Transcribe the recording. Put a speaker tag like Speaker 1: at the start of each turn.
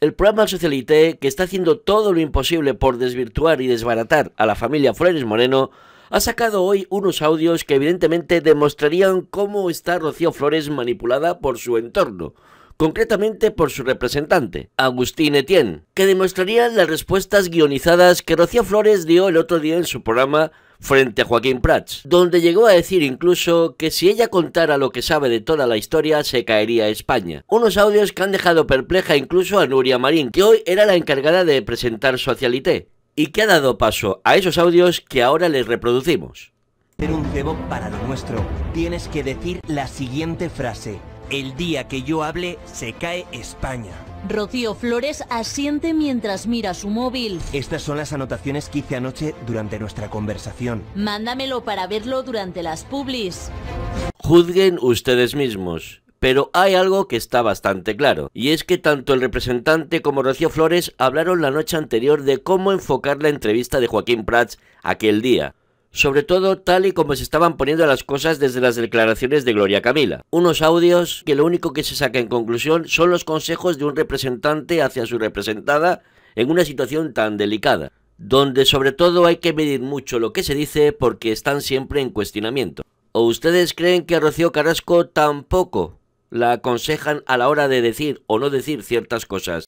Speaker 1: el programa Socialité, que está haciendo todo lo imposible por desvirtuar y desbaratar a la familia Flores Moreno, ha sacado hoy unos audios que evidentemente demostrarían cómo está Rocío Flores manipulada por su entorno, concretamente por su representante, Agustín Etienne, que demostrarían las respuestas guionizadas que Rocío Flores dio el otro día en su programa frente a Joaquín Prats, donde llegó a decir incluso que si ella contara lo que sabe de toda la historia se caería España. Unos audios que han dejado perpleja incluso a Nuria Marín, que hoy era la encargada de presentar Socialité, y que ha dado paso a esos audios que ahora les reproducimos.
Speaker 2: Ser un cebo para lo nuestro, tienes que decir la siguiente frase. El día que yo hable, se cae España.
Speaker 3: Rocío Flores asiente mientras mira su móvil.
Speaker 2: Estas son las anotaciones que hice anoche durante
Speaker 1: nuestra conversación.
Speaker 3: Mándamelo para verlo durante las publis.
Speaker 1: Juzguen ustedes mismos. Pero hay algo que está bastante claro, y es que tanto el representante como Rocío Flores hablaron la noche anterior de cómo enfocar la entrevista de Joaquín Prats aquel día sobre todo tal y como se estaban poniendo las cosas desde las declaraciones de Gloria Camila. Unos audios que lo único que se saca en conclusión son los consejos de un representante hacia su representada en una situación tan delicada, donde sobre todo hay que medir mucho lo que se dice porque están siempre en cuestionamiento. ¿O ustedes creen que a Rocío Carrasco tampoco la aconsejan a la hora de decir o no decir ciertas cosas?